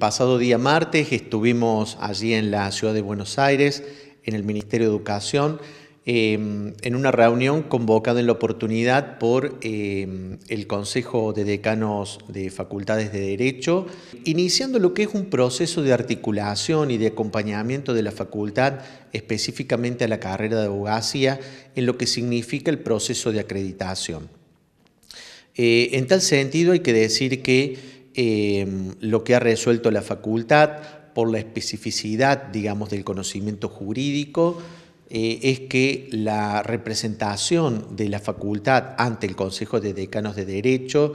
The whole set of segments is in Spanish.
pasado día martes estuvimos allí en la ciudad de Buenos Aires, en el Ministerio de Educación, em, en una reunión convocada en la oportunidad por em, el Consejo de Decanos de Facultades de Derecho, iniciando lo que es un proceso de articulación y de acompañamiento de la facultad específicamente a la carrera de abogacía en lo que significa el proceso de acreditación. Eh, en tal sentido hay que decir que Em, lo que ha resuelto la facultad por la especificidad, digamos, del conocimiento jurídico, eh, es que la representación de la facultad ante el Consejo de Decanos de Derecho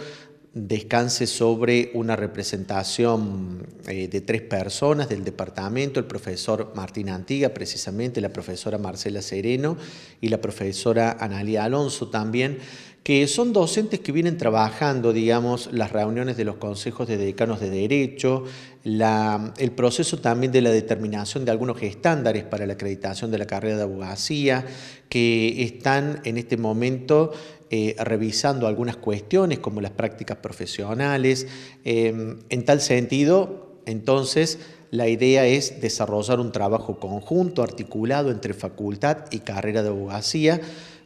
descanse sobre una representación eh, de tres personas del departamento, el profesor Martín Antiga, precisamente la profesora Marcela Sereno y la profesora Analia Alonso también, que son docentes que vienen trabajando, digamos, las reuniones de los consejos de decanos de derecho, el proceso también de la determinación de algunos estándares para la acreditación de la carrera de abogacía, que están en este momento eh, revisando algunas cuestiones como las prácticas profesionales. Em, en tal sentido, entonces, la idea es desarrollar un trabajo conjunto, articulado entre facultad y carrera de abogacía,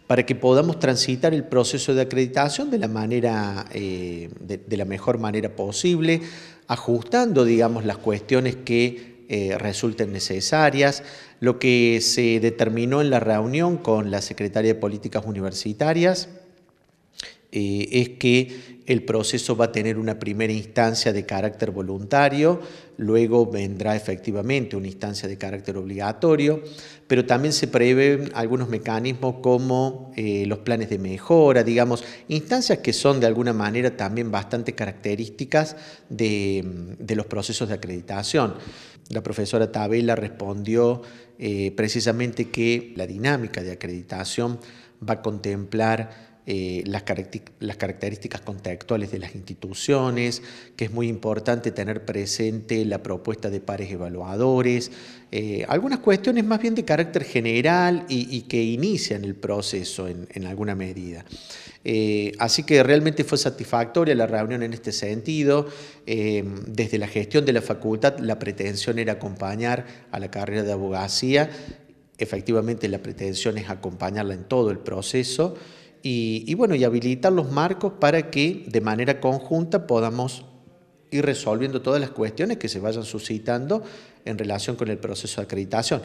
para que podamos transitar el proceso de acreditación de la, manera, eh, de, la mejor manera posible, ajustando, digamos, las cuestiones que eh, resulten necesarias. Lo que se determinó en la reunión con la Secretaria de Políticas Universitarias eh, es que el proceso va a tener una primera instancia de carácter voluntario, luego vendrá efectivamente una instancia de carácter obligatorio, pero también se prevén algunos mecanismos como eh, los planes de mejora, digamos, instancias que son de alguna manera también bastante características de, los procesos de acreditación. La profesora Tabela respondió eh, precisamente que la dinámica de acreditación va a contemplar eh, las, las, características contextuales de las instituciones, que es muy importante tener presente la propuesta de pares evaluadores, eh, algunas cuestiones más bien de carácter general y, que inician el proceso en, alguna medida. Eh, así que realmente fue satisfactoria la reunión en este sentido. desde la gestión de la facultad, la pretensión era acompañar a la carrera de abogacía. Efectivamente, la pretensión es acompañarla en todo el proceso y, bueno, y habilitar los marcos para que de manera conjunta podamos ir resolviendo todas las cuestiones que se vayan suscitando en relación con el proceso de acreditación.